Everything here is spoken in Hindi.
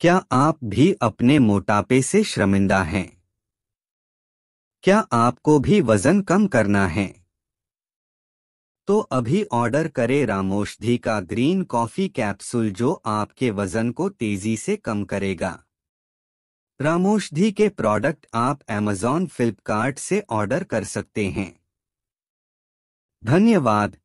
क्या आप भी अपने मोटापे से शर्मिंदा हैं क्या आपको भी वजन कम करना है तो अभी ऑर्डर करें रामोषधि का ग्रीन कॉफी कैप्सूल जो आपके वजन को तेजी से कम करेगा रामोषधि के प्रोडक्ट आप एमेजॉन फ्लिपकार्ट से ऑर्डर कर सकते हैं धन्यवाद